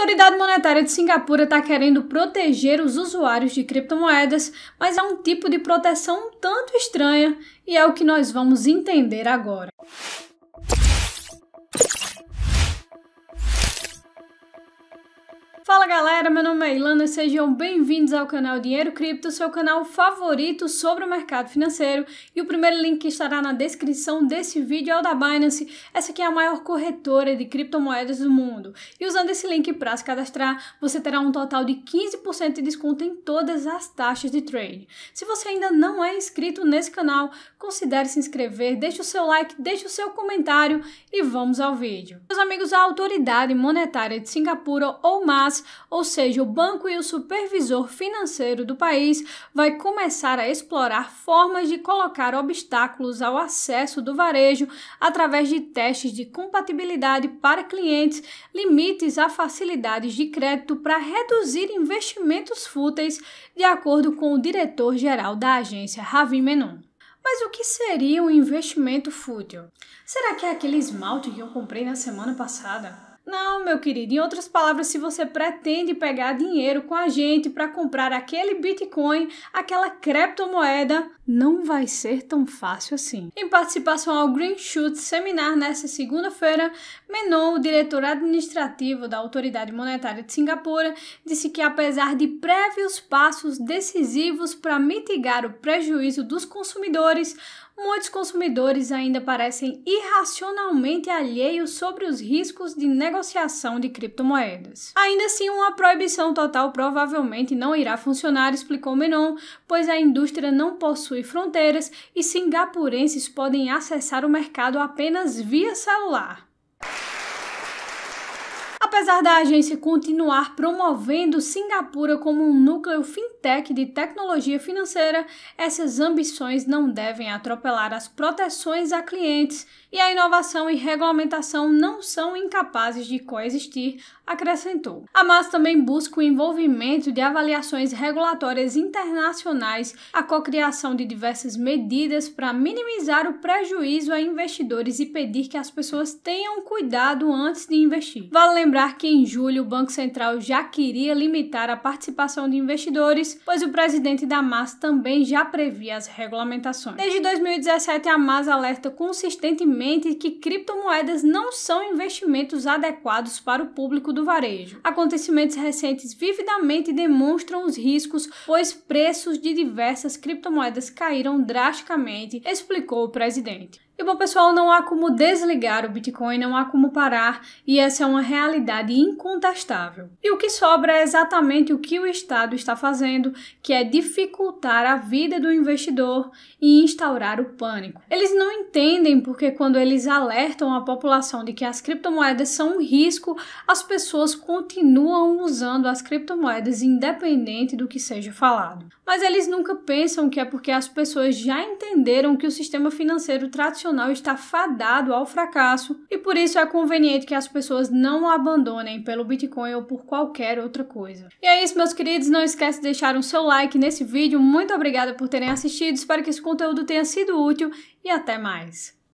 autoridade monetária de Singapura está querendo proteger os usuários de criptomoedas, mas há é um tipo de proteção um tanto estranha e é o que nós vamos entender agora. Fala galera, meu nome é Ilana, sejam bem-vindos ao canal Dinheiro Cripto, seu canal favorito sobre o mercado financeiro. E o primeiro link que estará na descrição desse vídeo é o da Binance, essa que é a maior corretora de criptomoedas do mundo. E usando esse link para se cadastrar, você terá um total de 15% de desconto em todas as taxas de trade. Se você ainda não é inscrito nesse canal, considere se inscrever, deixe o seu like, deixe o seu comentário e vamos ao vídeo. Meus amigos, a Autoridade Monetária de Singapura, ou MAS, ou seja, o banco e o supervisor financeiro do país, vai começar a explorar formas de colocar obstáculos ao acesso do varejo através de testes de compatibilidade para clientes, limites a facilidades de crédito para reduzir investimentos fúteis, de acordo com o diretor-geral da agência, Ravi Menon. Mas o que seria um investimento fútil? Será que é aquele esmalte que eu comprei na semana passada? Não, meu querido. Em outras palavras, se você pretende pegar dinheiro com a gente para comprar aquele Bitcoin, aquela criptomoeda, não vai ser tão fácil assim. Em participação ao Green Shoot Seminar nesta segunda-feira, Menon, o diretor administrativo da Autoridade Monetária de Singapura, disse que apesar de prévios passos decisivos para mitigar o prejuízo dos consumidores, muitos consumidores ainda parecem irracionalmente alheios sobre os riscos de negócios negociação de criptomoedas. Ainda assim, uma proibição total provavelmente não irá funcionar, explicou Menon, pois a indústria não possui fronteiras e singapurenses podem acessar o mercado apenas via celular. Apesar da agência continuar promovendo Singapura como um núcleo fintech de tecnologia financeira, essas ambições não devem atropelar as proteções a clientes e a inovação e regulamentação não são incapazes de coexistir, acrescentou. A MAS também busca o envolvimento de avaliações regulatórias internacionais, a cocriação de diversas medidas para minimizar o prejuízo a investidores e pedir que as pessoas tenham cuidado antes de investir. Vale lembrar lembrar que em julho o Banco Central já queria limitar a participação de investidores, pois o presidente da MAS também já previa as regulamentações. Desde 2017, a MAS alerta consistentemente que criptomoedas não são investimentos adequados para o público do varejo. Acontecimentos recentes vividamente demonstram os riscos, pois preços de diversas criptomoedas caíram drasticamente, explicou o presidente. E bom, pessoal, não há como desligar o Bitcoin, não há como parar, e essa é uma realidade incontestável. E o que sobra é exatamente o que o Estado está fazendo, que é dificultar a vida do investidor e instaurar o pânico. Eles não entendem porque, quando eles alertam a população de que as criptomoedas são um risco, as pessoas continuam usando as criptomoedas independente do que seja falado. Mas eles nunca pensam que é porque as pessoas já entenderam que o sistema financeiro tradicional nacional está fadado ao fracasso e por isso é conveniente que as pessoas não o abandonem pelo Bitcoin ou por qualquer outra coisa. E é isso, meus queridos. Não esquece de deixar o um seu like nesse vídeo. Muito obrigada por terem assistido. Espero que esse conteúdo tenha sido útil e até mais.